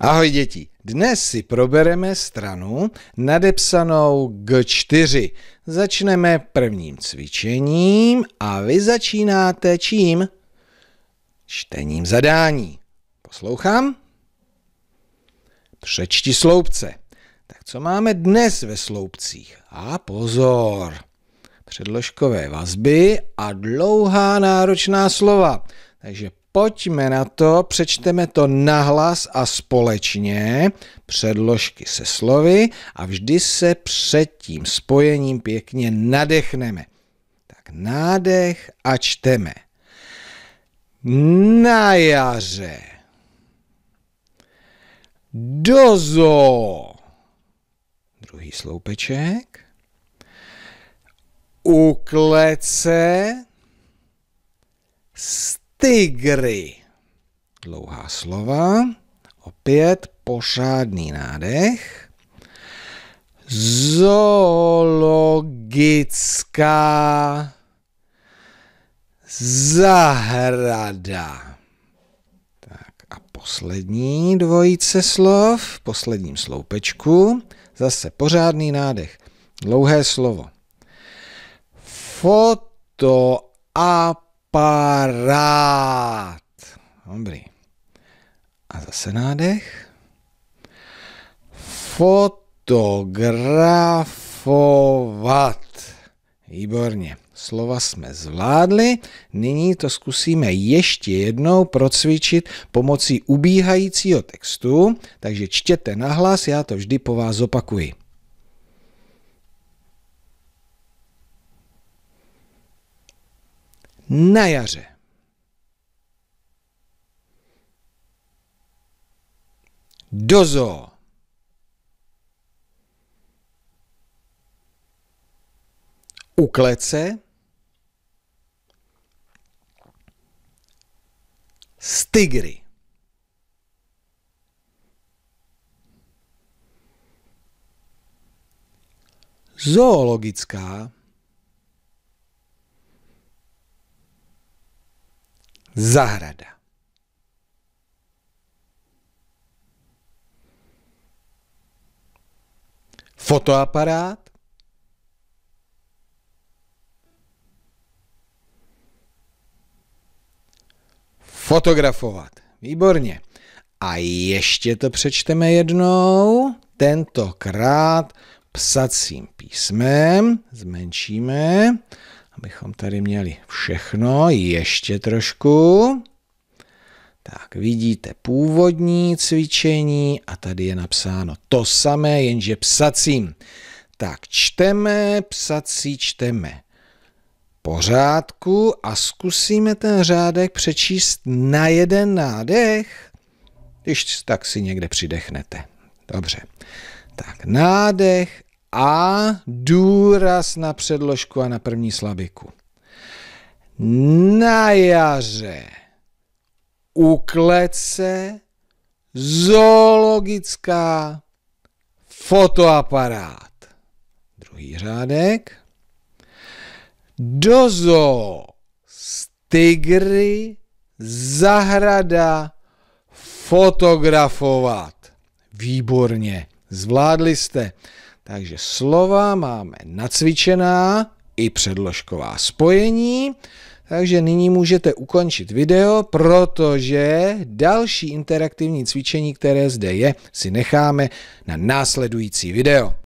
Ahoj děti, dnes si probereme stranu nadepsanou G4. Začneme prvním cvičením a vy začínáte čím? Čtením zadání. Poslouchám? Přečti sloupce. Tak co máme dnes ve sloupcích? A pozor! Předložkové vazby a dlouhá náročná slova. Takže Pojďme na to, přečteme to nahlas a společně, předložky se slovy a vždy se před tím spojením pěkně nadechneme. Tak nádech a čteme. Na jaře. Dozo. Druhý sloupeček. U klece tygry. Dlouhá slova, opět pořádný nádech. Zoologická zahrada. Tak a poslední dvojice slov, posledním sloupečku, zase pořádný nádech, dlouhé slovo. Foto a aparát. Dobrý. A zase nádech. Fotografovat. Výborně. Slova jsme zvládli, nyní to zkusíme ještě jednou procvičit pomocí ubíhajícího textu, takže čtěte nahlas, já to vždy po vás opakuji. na jaře. Do zoo. U klece. S tygry. Zoologická Zahrada. Fotoaparát. Fotografovat. Výborně. A ještě to přečteme jednou, tentokrát psacím písmem, zmenšíme abychom tady měli všechno, ještě trošku. Tak vidíte původní cvičení a tady je napsáno to samé, jenže psacím. Tak čteme, psací čteme pořádku a zkusíme ten řádek přečíst na jeden nádech, když tak si někde přidechnete. Dobře. Tak nádech a důraz na předložku a na první slabiku. Na jaře u klece zoologická fotoaparát. Druhý řádek. Dozo z tygry zahrada fotografovat. Výborně, zvládli jste. Takže slova máme nacvičená i předložková spojení. Takže nyní můžete ukončit video, protože další interaktivní cvičení, které zde je, si necháme na následující video.